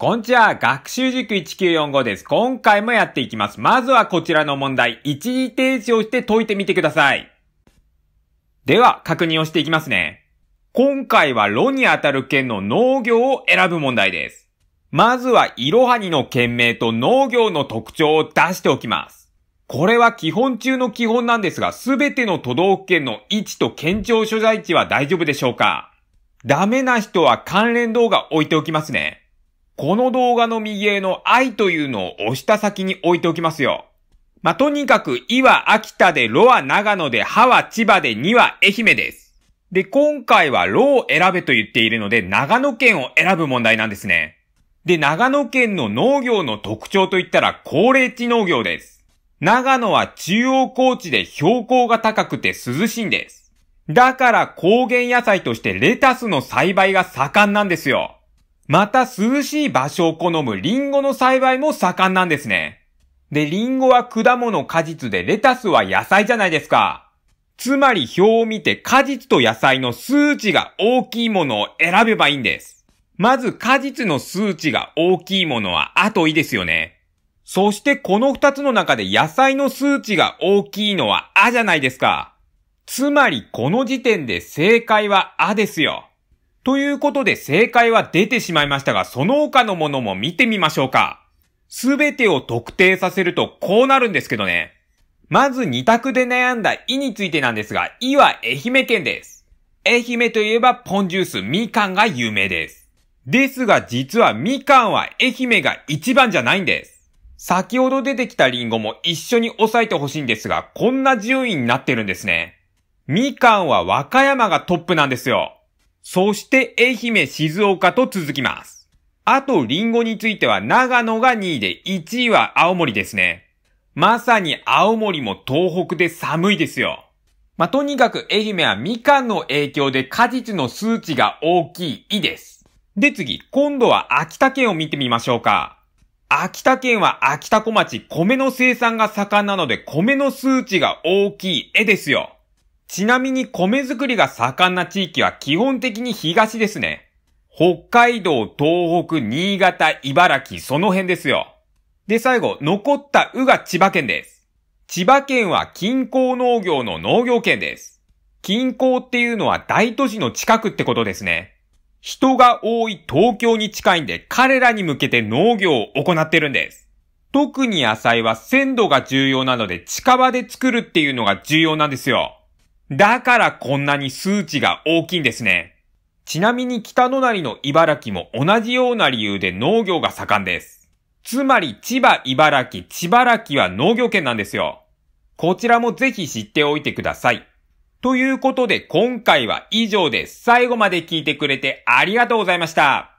こんちは、学習塾1945です。今回もやっていきます。まずはこちらの問題、一時停止をして解いてみてください。では、確認をしていきますね。今回は、炉にあたる県の農業を選ぶ問題です。まずは、いろはにの県名と農業の特徴を出しておきます。これは基本中の基本なんですが、すべての都道府県の位置と県庁所在地は大丈夫でしょうかダメな人は関連動画置いておきますね。この動画の右上の愛というのを押した先に置いておきますよ。まあ、とにかく、いは秋田で、ろは長野で、はは千葉で、には愛媛です。で、今回はろを選べと言っているので、長野県を選ぶ問題なんですね。で、長野県の農業の特徴といったら、高齢地農業です。長野は中央高地で標高が高くて涼しいんです。だから高原野菜としてレタスの栽培が盛んなんですよ。また涼しい場所を好むリンゴの栽培も盛んなんですね。で、リンゴは果物果実でレタスは野菜じゃないですか。つまり表を見て果実と野菜の数値が大きいものを選べばいいんです。まず果実の数値が大きいものは後いいですよね。そしてこの二つの中で野菜の数値が大きいのはあじゃないですか。つまりこの時点で正解はあですよ。ということで正解は出てしまいましたが、その他のものも見てみましょうか。すべてを特定させるとこうなるんですけどね。まず2択で悩んだイについてなんですが、イは愛媛県です。愛媛といえばポンジュース、みかんが有名です。ですが実はみかんは愛媛が一番じゃないんです。先ほど出てきたリンゴも一緒に押さえてほしいんですが、こんな順位になってるんですね。みかんは和歌山がトップなんですよ。そして愛媛、静岡と続きます。あと、リンゴについては長野が2位で、1位は青森ですね。まさに青森も東北で寒いですよ。まあ、とにかく愛媛はみかんの影響で果実の数値が大きいです。で次、今度は秋田県を見てみましょうか。秋田県は秋田小町、米の生産が盛んなので米の数値が大きい絵ですよ。ちなみに米作りが盛んな地域は基本的に東ですね。北海道、東北、新潟、茨城、その辺ですよ。で、最後、残ったうが千葉県です。千葉県は近郊農業の農業県です。近郊っていうのは大都市の近くってことですね。人が多い東京に近いんで彼らに向けて農業を行ってるんです。特に野菜は鮮度が重要なので近場で作るっていうのが重要なんですよ。だからこんなに数値が大きいんですね。ちなみに北のりの茨城も同じような理由で農業が盛んです。つまり千葉、茨城、千葉城は農業圏なんですよ。こちらもぜひ知っておいてください。ということで今回は以上です。最後まで聞いてくれてありがとうございました。